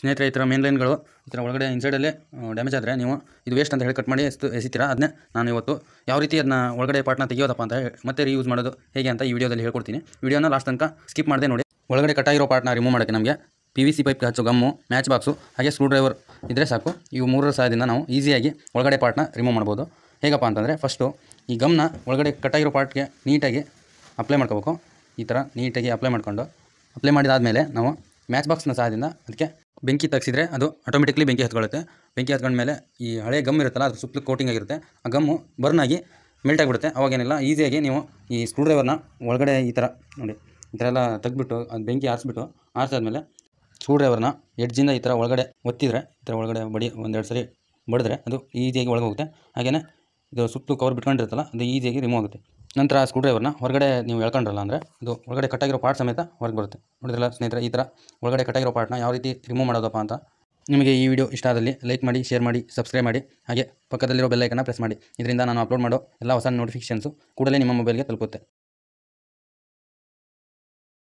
ಸ್ನೇಹಿತರೆ ಈ ಥರ ಮೇನ್ ಲೈನ್ಗಳು ಈ ಥರ ಒಳಗಡೆ ಇನ್ಸೈಡಲ್ಲಿ ಡ್ಯಾಮೇಜ್ ಆದರೆ ನೀವು ಇದು ವೇಸ್ಟ್ ಅಂತ ಹೇಳಿ ಕಟ್ ಮಾಡಿ ಎಸ್ತು ಎಸಿತೀರಾ ಅದನ್ನೇ ನಾನು ಇವತ್ತು ಯಾವ ರೀತಿ ಅದನ್ನ ಒಳಗಡೆ ಪಾರ್ಟ್ನ ತೆಗಿಯೋದಪ್ಪ ಅಂತ ಮತ್ತೆ ರೀ ಯೂಸ್ ಮಾಡೋದು ಹೇಗೆ ಅಂತ ಈ ವಿಡಿಯೋದಲ್ಲಿ ಹೇಳ್ಕೊಡ್ತೀನಿ ವಿಡಿಯೋನ ಲಾಸ್ಟ್ ತನಕ ಸ್ಕಿಪ್ ಮಾಡಿದೆ ನೋಡಿ ಒಳಗಡೆ ಕಟ್ಟಾಗಿರೋ ಪಾರ್ಟ್ನ ರಿಮೂವ್ ಮಾಡೋಕ್ಕೆ ನಮಗೆ ಪಿ ವಿ ಸಿ ಪೈಪ್ಗೆ ಹಚ್ಚು ಗಮ್ಮು ಮ್ಯಾಚ್ ಬಾಕ್ಸು ಹಾಗೆ ಸ್ಕ್ರೂ ಡ್ರೈವರ್ ಇದ್ದರೆ ಸಾಕು ಇವು ಮೂರರ ಸಹಾಯದಿಂದ ನಾವು ಈಸಿಯಾಗಿ ಒಳಗಡೆ ಪಾರ್ಟ್ನ ರಿಮೂವ್ ಮಾಡ್ಬೋದು ಹೇಗಪ್ಪ ಅಂತಂದರೆ ಫಸ್ಟು ಈ ಗಮ್ನ ಒಳಗಡೆ ಕಟ್ಟಾಗಿರೋ ಪಾರ್ಟ್ಗೆ ನೀಟಾಗಿ ಅಪ್ಲೈ ಮಾಡ್ಕೋಬೇಕು ಈ ಥರ ನೀಟಾಗಿ ಅಪ್ಲೈ ಮಾಡಿಕೊಂಡು ಅಪ್ಲೈ ಮಾಡಿದಾದಮೇಲೆ ನಾವು ಮ್ಯಾಚ್ ಬಾಕ್ಸ್ನ ಸಹಾಯದಿಂದ ಅದಕ್ಕೆ ಬೆಂಕಿ ತಗ್ಸಿದ್ರೆ ಅದು ಆಟೋಮೆಟಿಕ್ಲಿ ಬೆಂಕಿ ಹತ್ಕೊಳ್ಳುತ್ತೆ ಬೆಂಕಿ ಹತ್ಕೊಂಡ್ಮೇಲೆ ಈ ಹಳೆ ಗಮ್ ಇರುತ್ತಲ್ಲ ಅದು ಸುತ್ತಲೂ ಕೋಟಿಂಗ್ ಆಗಿರುತ್ತೆ ಆ ಗಮ್ಮು ಆಗಿ ಮೆಲ್ಟ್ ಆಗಿಬಿಡುತ್ತೆ ಅವಾಗೇನಿಲ್ಲ ಈಸಿಯಾಗಿ ನೀವು ಈ ಸ್ಕ್ರೂ ಡ್ರೈವರ್ನ ಒಳಗಡೆ ಈ ಥರ ನೋಡಿ ಈ ಥರ ಎಲ್ಲ ತೆಗ್ದುಬಿಟ್ಟು ಅದು ಬೆಂಕಿ ಆರಿಸ್ಬಿಟ್ಟು ಆರಿಸಾದ್ಮೇಲೆ ಸ್ಕ್ರೂ ಡ್ರೈವರ್ನ ಎಡ್ಜಿಂದ ಈ ಥರ ಒಳಗಡೆ ಒತ್ತಿದ್ರೆ ಈ ಥರ ಒಳಗಡೆ ಬಡಿ ಒಂದೆರಡು ಸರಿ ಬಡಿದ್ರೆ ಅದು ಈಸಿಯಾಗಿ ಒಳಗೆ ಹೋಗುತ್ತೆ ಹಾಗೆಯೇ ಇದು ಸುತ್ತಲೂ ಕವರ್ ಬಿಟ್ಕೊಂಡಿರ್ತಲ್ಲ ಅದು ಈಸಿಯಾಗಿ ರಿಮೂವ್ ಆಗುತ್ತೆ ನಂತರ ಆ ಸ್ಕ್ರೂ ಡ್ರೈವರ್ನ ಹೊರಗಡೆ ನೀವು ಎಳ್ಕೊಂಡ್ರಲ್ಲ ಅಂದರೆ ಇದು ಒಳಗಡೆ ಕಟ್ಟಾಗಿರೋ ಪಾರ್ಟ್ ಸಮೇತ ಹೊರಗೆ ಬರುತ್ತೆ ನೋಡಿದ್ರಲ್ಲ ಸ್ನೇಹಿತರೆ ಈ ಥರ ಒಳಗಡೆ ಕಟ್ಟಾಗಿರೋ ಪಾರ್ಟ್ನ ಯಾವ ರೀತಿ ರಿಮೂವ್ ಮಾಡೋದಪ್ಪ ಅಂತ ನಿಮಗೆ ಈ ವಿಡಿಯೋ ಇಷ್ಟ ಆದಲ್ಲಿ ಲೈಕ್ ಮಾಡಿ ಶೇರ್ ಮಾಡಿ ಸಬ್ಸ್ಕ್ರೈಬ್ ಮಾಡಿ ಹಾಗೆ ಪಕ್ಕದಲ್ಲಿರೋ ಬೆಲ್ಲೈಕನ್ನ ಪ್ರೆಸ್ ಮಾಡಿ ಇದರಿಂದ ನಾನು ಅಪ್ಲೋಡ್ ಮಾಡೋ ಎಲ್ಲ ಹೊಸ ನೋಟಿಫಿಕೇಷನ್ಸು ಕೂಡಲೇ ನಿಮ್ಮ ಮೊಬೈಲ್ಗೆ ತಲುಪುತ್ತೆ